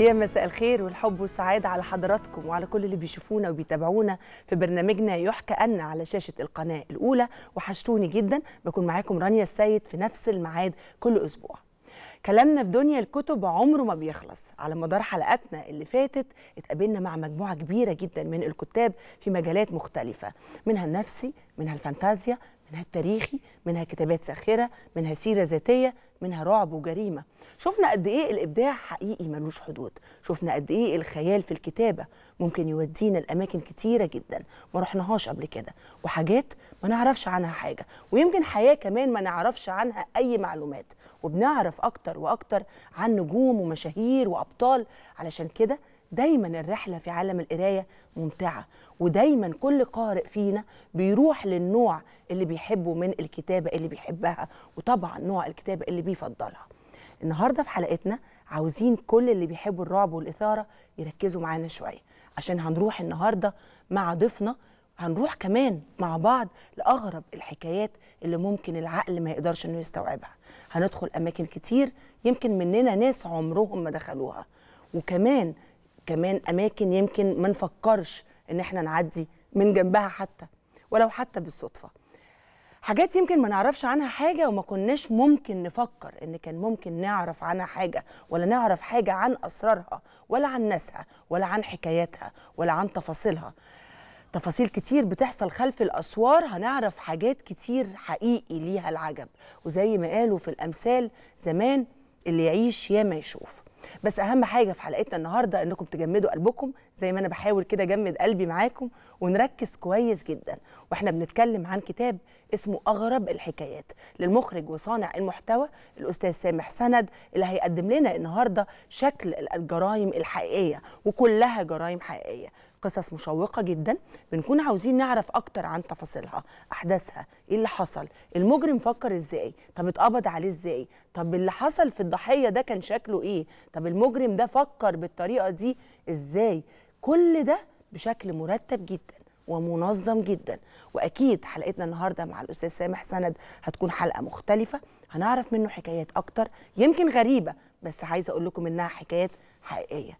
يا مساء الخير والحب والسعادة على حضراتكم وعلى كل اللي بيشوفونا وبيتابعونا في برنامجنا يحكى أن على شاشة القناة الأولى وحشتوني جدا بكون معاكم رانيا السيد في نفس الميعاد كل أسبوع كلامنا في دنيا الكتب عمره ما بيخلص على مدار حلقاتنا اللي فاتت اتقابلنا مع مجموعة كبيرة جدا من الكتاب في مجالات مختلفة منها النفسي منها الفانتازيا منها التاريخي منها كتابات ساخره منها سيره ذاتيه منها رعب وجريمه شفنا قد ايه الابداع حقيقي ملوش حدود شفنا قد ايه الخيال في الكتابه ممكن يودينا لاماكن كتيره جدا ما رحناهاش قبل كده وحاجات ما نعرفش عنها حاجه ويمكن حياه كمان ما نعرفش عنها اي معلومات وبنعرف اكتر واكتر عن نجوم ومشاهير وابطال علشان كده دايما الرحلة في عالم القراية ممتعة ودايما كل قارئ فينا بيروح للنوع اللي بيحبه من الكتابة اللي بيحبها وطبعا نوع الكتابة اللي بيفضلها النهاردة في حلقتنا عاوزين كل اللي بيحبوا الرعب والإثارة يركزوا معانا شوية عشان هنروح النهاردة مع ضيفنا هنروح كمان مع بعض لأغرب الحكايات اللي ممكن العقل ما يقدرش إنه يستوعبها هندخل أماكن كتير يمكن مننا ناس عمرهم ما دخلوها وكمان كمان اماكن يمكن ما نفكرش ان احنا نعدي من جنبها حتى ولو حتى بالصدفه حاجات يمكن ما نعرفش عنها حاجه وما كناش ممكن نفكر ان كان ممكن نعرف عنها حاجه ولا نعرف حاجه عن اسرارها ولا عن ناسها ولا عن حكاياتها ولا عن تفاصيلها تفاصيل كتير بتحصل خلف الاسوار هنعرف حاجات كتير حقيقي ليها العجب وزي ما قالوا في الامثال زمان اللي يعيش يا ما يشوف بس اهم حاجه في حلقتنا النهارده انكم تجمدوا قلبكم زي ما انا بحاول كده اجمد قلبي معاكم ونركز كويس جدا واحنا بنتكلم عن كتاب اسمه اغرب الحكايات للمخرج وصانع المحتوى الاستاذ سامح سند اللي هيقدم لنا النهارده شكل الجرائم الحقيقيه وكلها جرائم حقيقيه قصص مشوقه جدا بنكون عاوزين نعرف اكتر عن تفاصيلها احداثها ايه اللي حصل المجرم فكر ازاي طب اتقبض عليه ازاي طب اللي حصل في الضحيه ده كان شكله ايه طب المجرم ده فكر بالطريقه دي ازاي كل ده بشكل مرتب جدا ومنظم جدا واكيد حلقتنا النهارده مع الاستاذ سامح سند هتكون حلقه مختلفه هنعرف منه حكايات اكتر يمكن غريبه بس عايزه اقول لكم انها حكايات حقيقيه